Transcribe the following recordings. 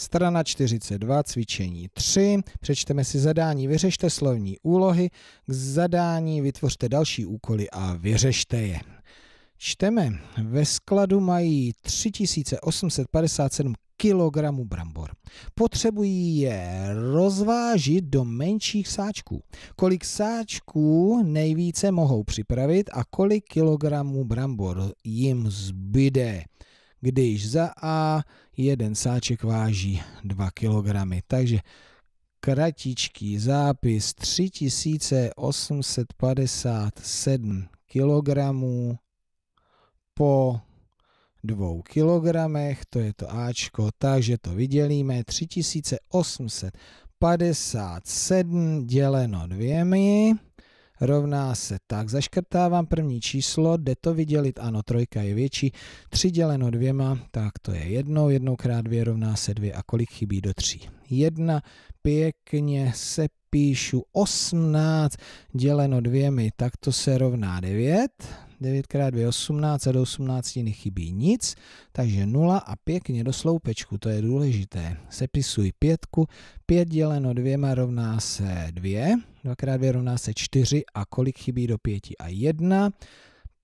Strana 42, cvičení 3. Přečteme si zadání, vyřešte slovní úlohy. K zadání vytvořte další úkoly a vyřešte je. Čteme, ve skladu mají 3857 kilogramů brambor. Potřebují je rozvážit do menších sáčků. Kolik sáčků nejvíce mohou připravit a kolik kilogramů brambor jim zbyde když za A jeden sáček váží 2 kg. Takže kratičký zápis 3857 kg po 2 kg, to je to Ačko, takže to vydělíme 3857 děleno dvěmi rovná se tak. Zaškrtávám první číslo, jde to vydělit, ano, trojka je větší, 3 děleno dvěma, tak to je jednou, jednou krát dvě rovná se dvě a kolik chybí do tří? Jedna, pěkně se píšu 18 děleno dvěmi, tak to se rovná 9. 9 x 2 18 a do 18 nechybí nic, takže 0 a pěkně do sloupečku, to je důležité. Sepisuj pětku, 5 děleno dvěma rovná se 2, 2 x 2 rovná se 4 a kolik chybí do 5 a 1,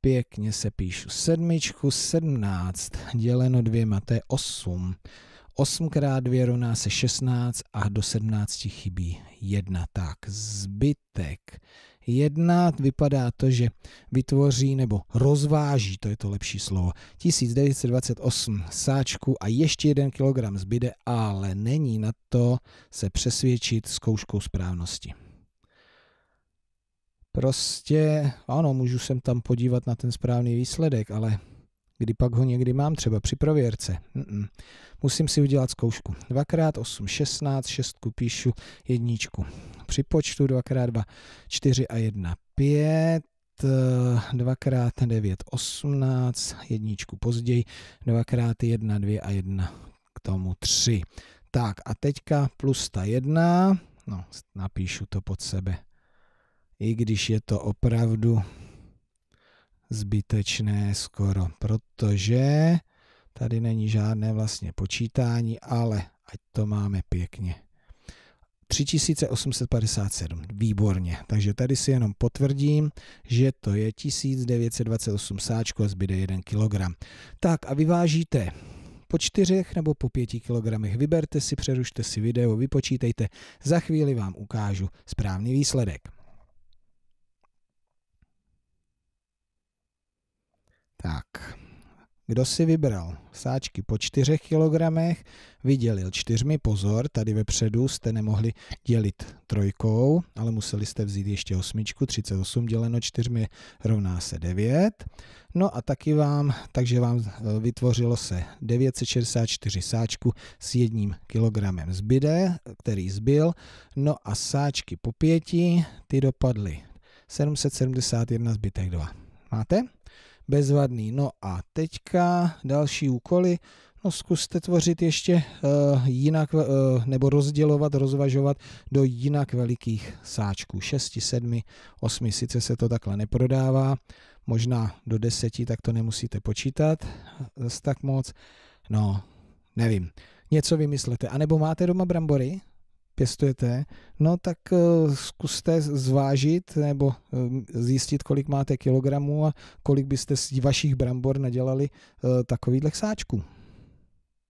pěkně se píšu sedmičku, 17 děleno dvěma, to je 8. 8 x 2 rovná se 16 a do 17 chybí 1. Tak zbytek 1 vypadá to, že vytvoří nebo rozváží, to je to lepší slovo, 1928 sáčku a ještě 1 kg zbyde, ale není na to se přesvědčit zkouškou správnosti. Prostě ano, můžu sem tam podívat na ten správný výsledek, ale kdy pak ho někdy mám třeba při prověrce. Mm-mm. Musím si udělat zkoušku. 2x8, 16, 6 píšu jedničku. Při počtu 2x2, 4 a 1, 5. 2x9, 18, jedničku později, 2x1, 2 a 1 k tomu 3. Tak a teďka plus ta 1, no napíšu to pod sebe, i když je to opravdu zbytečné skoro, protože tady není žádné vlastně počítání, ale ať to máme pěkně. 3857, výborně. Takže tady si jenom potvrdím, že to je 1928 sáčku a zbyde 1 kg. Tak a vyvážíte po čtyřech nebo po pěti kilogramech. Vyberte si, přerušte si video, vypočítejte, za chvíli vám ukážu správný výsledek. Tak, kdo si vybral? Sáčky po 4 kg vydělil čtyřmi. Pozor, tady vepředu jste nemohli dělit trojkou, ale museli jste vzít ještě osmičku. 38 děleno čtyřmi rovná se 9. No a taky vám, takže vám eh, vytvořilo se 964 sáčku s jedním kilogramem zbyde, který zbyl. No a sáčky po pěti, ty dopadly 771 zbytek 2. Máte? bezvadný. No a teďka další úkoly. No zkuste tvořit ještě e, jinak, e, nebo rozdělovat, rozvažovat do jinak velikých sáčků. 6, 7, 8, sice se to takhle neprodává, možná do 10, tak to nemusíte počítat zase tak moc. No, nevím. Něco vymyslete. A nebo máte doma brambory? pěstujete, no tak eh, zkuste zvážit nebo eh, zjistit, kolik máte kilogramů a kolik byste z vašich brambor nadělali eh, takovýchhle sáčků.